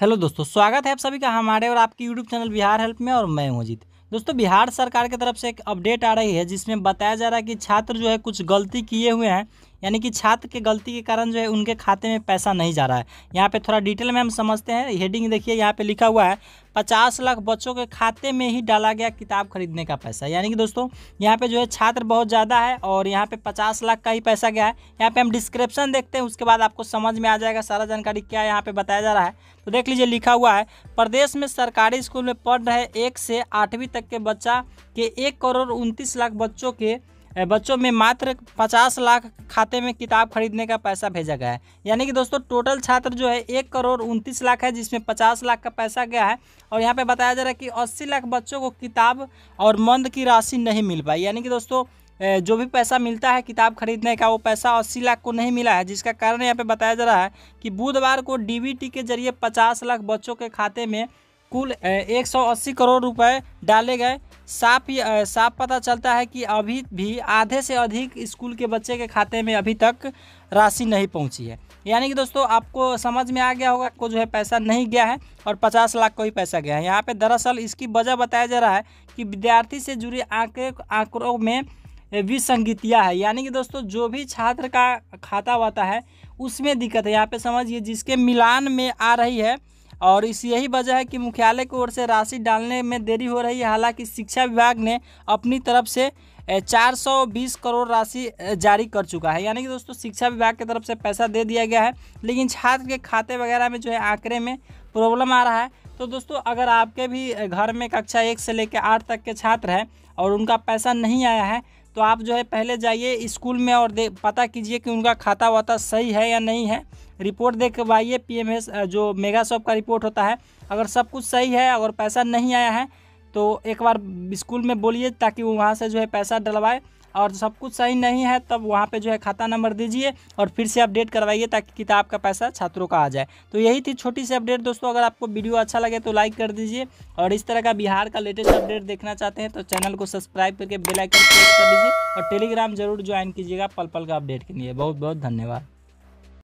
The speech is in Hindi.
हेलो दोस्तों स्वागत है आप सभी का हमारे और आपके यूट्यूब चैनल बिहार हेल्प में और मैं हूं जीत दोस्तों बिहार सरकार की तरफ से एक अपडेट आ रही है जिसमें बताया जा रहा है कि छात्र जो है कुछ गलती किए हुए हैं यानी कि छात्र के गलती के कारण जो है उनके खाते में पैसा नहीं जा रहा है यहाँ पे थोड़ा डिटेल में हम समझते हैं हेडिंग देखिए यहाँ पे लिखा हुआ है पचास लाख बच्चों के खाते में ही डाला गया किताब खरीदने का पैसा यानी कि दोस्तों यहाँ पे जो है छात्र बहुत ज़्यादा है और यहाँ पे पचास लाख का ही पैसा गया है यहाँ पे हम डिस्क्रिप्शन देखते हैं उसके बाद आपको समझ में आ जाएगा सारा जानकारी क्या यहाँ पे बताया जा रहा है तो देख लीजिए लिखा हुआ है प्रदेश में सरकारी स्कूल में पढ़ रहे एक से आठवीं तक के बच्चा के एक करोड़ उनतीस लाख बच्चों के बच्चों में मात्र पचास लाख खाते में किताब खरीदने का पैसा भेजा गया है यानी कि दोस्तों टोटल छात्र जो है एक करोड़ उनतीस लाख है जिसमें पचास लाख का पैसा गया है और यहाँ पर बताया जा रहा है कि अस्सी लाख बच्चों को किताब और मंद की राशि नहीं मिल पाई यानी कि दोस्तों जो भी पैसा मिलता है किताब खरीदने का वो पैसा अस्सी लाख को नहीं मिला है जिसका कारण यहाँ पे बताया जा रहा है कि बुधवार को डीबीटी के जरिए पचास लाख बच्चों के खाते में कुल एक सौ अस्सी करोड़ रुपए डाले गए साफ साफ पता चलता है कि अभी भी आधे से अधिक स्कूल के बच्चे के खाते में अभी तक राशि नहीं पहुंची है यानी कि दोस्तों आपको समझ में आ गया होगा को जो है पैसा नहीं गया है और 50 लाख को ही पैसा गया है यहाँ पे दरअसल इसकी वजह बताया जा रहा है कि विद्यार्थी से जुड़े आंकड़े आंकड़ों में विसंगतियाँ है यानी कि दोस्तों जो भी छात्र का खाता वाता है उसमें दिक्कत है यहाँ पे समझिए जिसके मिलान में आ रही है और इस यही वजह है कि मुख्यालय की ओर से राशि डालने में देरी हो रही है हालांकि शिक्षा विभाग ने अपनी तरफ से 420 करोड़ राशि जारी कर चुका है यानी कि दोस्तों शिक्षा विभाग की तरफ से पैसा दे दिया गया है लेकिन छात्र के खाते वगैरह में जो है आंकड़े में प्रॉब्लम आ रहा है तो दोस्तों अगर आपके भी घर में कक्षा एक से लेकर आठ तक के छात्र हैं और उनका पैसा नहीं आया है तो आप जो है पहले जाइए स्कूल में और दे पता कीजिए कि उनका खाता वाता सही है या नहीं है रिपोर्ट देखवाइए पीएमएस जो मेगा शॉप का रिपोर्ट होता है अगर सब कुछ सही है अगर पैसा नहीं आया है तो एक बार स्कूल में बोलिए ताकि वो वहाँ से जो है पैसा डलवाए और सब कुछ सही नहीं है तब वहाँ पे जो है खाता नंबर दीजिए और फिर से अपडेट करवाइए ताकि किताब का पैसा छात्रों का आ जाए तो यही थी छोटी सी अपडेट दोस्तों अगर आपको वीडियो अच्छा लगे तो लाइक कर दीजिए और इस तरह का बिहार का लेटेस्ट अपडेट देखना चाहते हैं तो चैनल को सब्सक्राइब करके बेलाइकन प्रेस कर दीजिए और टेलीग्राम जरूर ज्वाइन कीजिएगा पल पल का अपडेट के लिए बहुत बहुत धन्यवाद